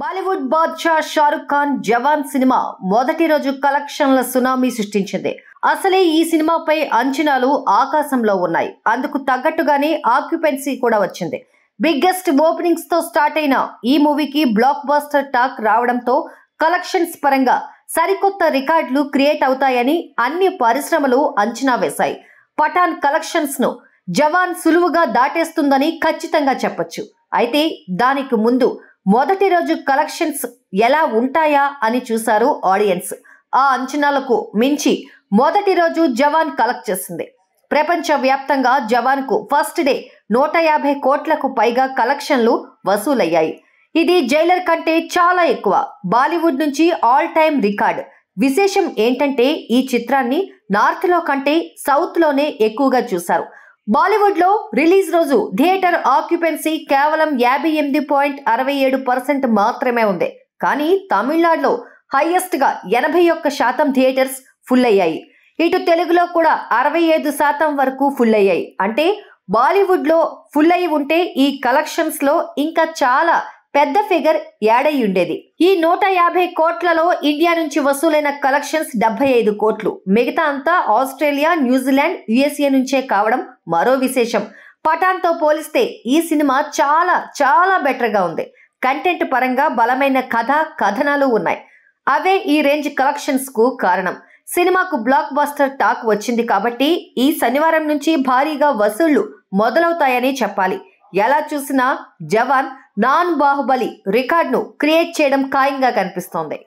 Bollywood Badshah Shahrukh Khan Jawan cinema మొదటి రోజు కలెక్షన్ల సునామీ సృష్టించింది అసలే ఈ సినిమాపై అంచనాలు ఆకాశంలో ఉన్నాయి అందుకు తగ్గట్టుగానే ఆక్యుపెన్సీ కూడా వచ్చింది బిగ్గెస్ట్ ఓపెనింగ్స్ తో స్టార్ట్ అయిన ఈ మూవీకి బ్లాక్ బాస్టర్ టాక్ రావడంతో కలెక్షన్స్ పరంగా సరికొత్త రికార్డులు క్రియేట్ అవుతాయని అన్ని పరిశ్రమలు అంచనా వేశాయి పఠాన్ కలెక్షన్స్ ను జవాన్ సులువుగా దాటేస్తుందని ఖచ్చితంగా చెప్పొచ్చు అయితే దానికి ముందు మొదటి రోజు కలెక్షన్స్ ఎలా ఉంటాయా అని చూశారు ఆడియన్స్ ఆ అంచనాలకు మించి మొదటి రోజు జవాన్ కలెక్ట్ చేసింది ప్రపంచ వ్యాప్తంగా జవాన్ కు ఫస్ట్ డే నూట యాభై కోట్లకు పైగా కలెక్షన్లు వసూలయ్యాయి ఇది జైలర్ కంటే చాలా ఎక్కువ బాలీవుడ్ నుంచి ఆల్ టైమ్ రికార్డ్ విశేషం ఏంటంటే ఈ చిత్రాన్ని నార్త్లో కంటే సౌత్లోనే ఎక్కువగా చూశారు బాలీవుడ్లో రిలీజ్ రోజు థియేటర్ ఆక్యుపెన్సీ కేవలం యాభై ఎనిమిది పాయింట్ అరవై ఏడు పర్సెంట్ మాత్రమే ఉంది కానీ తమిళనాడులో గా ఎనభై ఒక్క శాతం థియేటర్స్ ఫుల్ అయ్యాయి ఇటు తెలుగులో కూడా అరవై ఐదు శాతం వరకు ఫుల్ అయ్యాయి అంటే బాలీవుడ్లో ఫుల్ అయి ఉంటే ఈ కలెక్షన్స్లో ఇంకా చాలా పెద్ద ఫిగర్ యాడై ఉండేది ఈ నూట యాభై కోట్లలో ఇండియా నుంచి వసూలైన కలెక్షన్స్ డెబ్బై ఐదు కోట్లు మిగతా అంతా ఆస్ట్రేలియా న్యూజిలాండ్ యుఎస్ఏ నుంచే కావడం మరో విశేషం పఠాన్తో పోలిస్తే ఈ సినిమా చాలా చాలా బెటర్గా ఉంది కంటెంట్ పరంగా బలమైన కథ కథనాలు ఉన్నాయి అవే ఈ రేంజ్ కలెక్షన్స్కు కారణం సినిమాకు బ్లాక్ బస్టర్ టాక్ వచ్చింది కాబట్టి ఈ శనివారం నుంచి భారీగా వసూళ్లు మొదలవుతాయని చెప్పాలి ఎలా చూసినా జవాన్ నాన్ బాహుబలి రికార్డ్ను క్రియేట్ చేయడం ఖాయంగా కనిపిస్తోంది